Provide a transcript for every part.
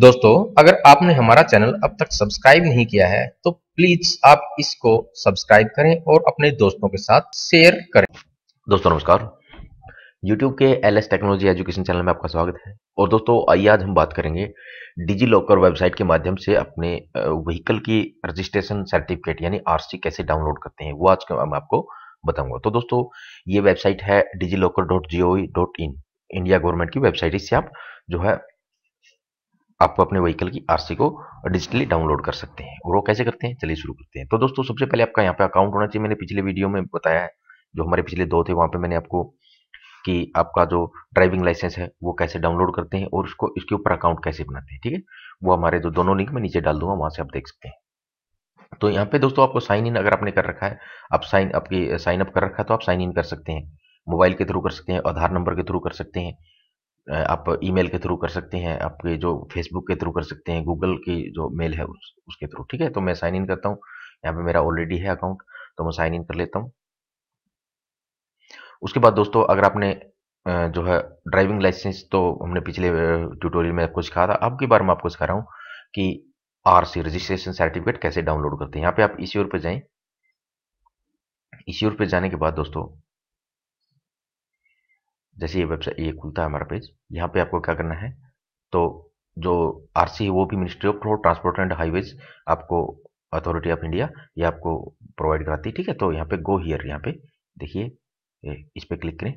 दोस्तों अगर आपने हमारा चैनल अब तक सब्सक्राइब नहीं किया है तो प्लीज आप इसको सब्सक्राइब करें और अपने दोस्तों के साथ शेयर करें दोस्तों नमस्कार YouTube के L S technology education channel में आपका स्वागत है और दोस्तों आइए आज हम बात करेंगे डिजी लॉकर वेबसाइट के माध्यम से अपने व्हीकल की रजिस्ट्रेशन सर्टिफिकेट यानी आर कैसे डाउनलोड करते हैं वो आज मैं आपको बताऊंगा तो दोस्तों ये वेबसाइट है DigiLocker dot G O dot in India government की वेबसाइट इससे आप जो है आप अपने व्हीकल की आरसी को डिजिटली डाउनलोड कर सकते हैं और वो कैसे करते हैं चलिए शुरू करते हैं तो दोस्तों सबसे पहले आपका यहाँ पे अकाउंट होना चाहिए मैंने पिछले वीडियो में बताया है जो हमारे पिछले दो थे वहाँ पे मैंने आपको कि आपका जो ड्राइविंग लाइसेंस है वो कैसे डाउनलोड करते हैं और उसको इसके ऊपर अकाउंट कैसे बनाते हैं ठीक है वो हमारे जो दोनों लिंक मैं नीचे डाल दूंगा वहाँ से आप देख सकते हैं तो यहाँ पे दोस्तों आपको साइन इन अगर आपने कर रखा है आप साइन आपकी साइन अप कर रखा है तो आप साइन इन कर सकते हैं मोबाइल के थ्रू कर सकते हैं आधार नंबर के थ्रू कर सकते हैं आप ईमेल के थ्रू कर सकते हैं आपके जो फेसबुक के थ्रू कर सकते हैं गूगल की जो मेल है उस, उसके थ्रू ठीक है तो मैं साइन इन करता हूँ यहाँ पे मेरा ऑलरेडी है अकाउंट तो मैं साइन इन कर लेता हूँ उसके बाद दोस्तों अगर आपने जो है ड्राइविंग लाइसेंस तो हमने पिछले ट्यूटोरियल में आपको सिखा था अब की बार मैं आपको सिखा रहा हूँ कि आर सी रजिस्ट्रेशन सर्टिफिकेट कैसे डाउनलोड करते हैं यहाँ पे आप इसी ओर पे जाएं इसी ओर पे जाने के बाद दोस्तों जैसे ये वेबसाइट ये खुलता है हमारा पेज यहाँ पे आपको क्या करना है तो जो आर है वो भी ministry of road transport and highways आपको अथॉरिटी ऑफ इंडिया ये आपको प्रोवाइड कराती है ठीक है तो यहाँ पे गो हियर यहाँ पे देखिए इस पर क्लिक करें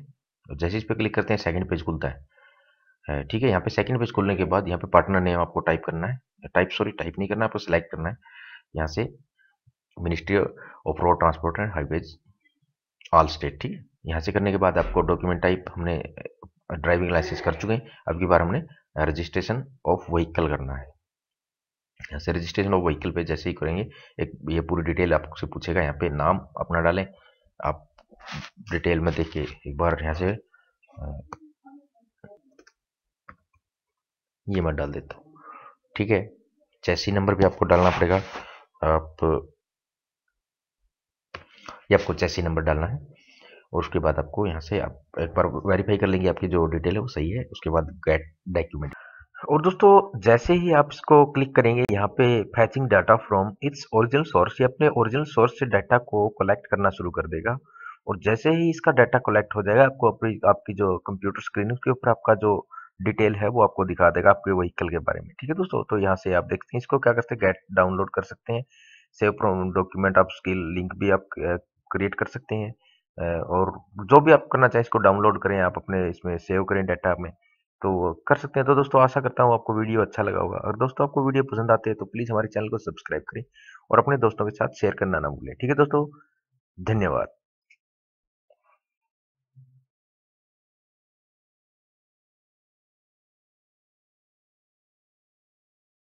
और जैसे इस पर क्लिक करते हैं सेकेंड पेज खुलता है ठीक है यहाँ पे सेकंड पेज खुलने के बाद यहाँ पे पार्टनर नेम आपको टाइप करना है टाइप सॉरी टाइप नहीं करना है आपको सिलेक्ट करना है यहाँ से ministry of road transport and highways all state ठीक है यहाँ से करने के बाद आपको डॉक्यूमेंट टाइप हमने ड्राइविंग लाइसेंस कर चुके हैं अब की बार हमने रजिस्ट्रेशन ऑफ व्हीकल करना है यहाँ से रजिस्ट्रेशन ऑफ व्हीकल पे जैसे ही करेंगे एक ये पूरी डिटेल आपसे पूछेगा यहाँ पे नाम अपना डालें आप डिटेल में देखिए एक बार यहाँ से ये मैं डाल देता हूँ ठीक है चैसी नंबर भी आपको डालना पड़ेगा आप ये आपको चैसी नंबर डालना है और उसके बाद आपको यहाँ से आप एक बार वेरीफाई कर लेंगे आपकी जो डिटेल है वो सही है उसके बाद गेट डॉक्यूमेंट और दोस्तों जैसे ही आप इसको क्लिक करेंगे यहाँ पे fetching data from its original source ये अपने ओरिजिनल सोर्स से डाटा को कलेक्ट करना शुरू कर देगा और जैसे ही इसका डाटा कलेक्ट हो जाएगा आपको अपनी आपकी जो कंप्यूटर स्क्रीन उसके ऊपर आपका जो डिटेल है वो आपको दिखा देगा आपके व्हीकल के बारे में ठीक है दोस्तों तो यहाँ से आप देखते हैं इसको क्या करते हैं गेट डाउनलोड कर सकते हैं सेव फ्रॉम डॉक्यूमेंट आप स्किल लिंक भी आप क्रिएट कर सकते हैं और जो भी आप करना चाहें इसको डाउनलोड करें आप अपने इसमें सेव करें डाटा में तो कर सकते हैं तो दोस्तों आशा करता हूँ आपको वीडियो अच्छा लगा होगा और दोस्तों आपको वीडियो पसंद आते हैं तो प्लीज़ हमारे चैनल को सब्सक्राइब करें और अपने दोस्तों के साथ शेयर करना ना भूलें ठीक है दोस्तों धन्यवाद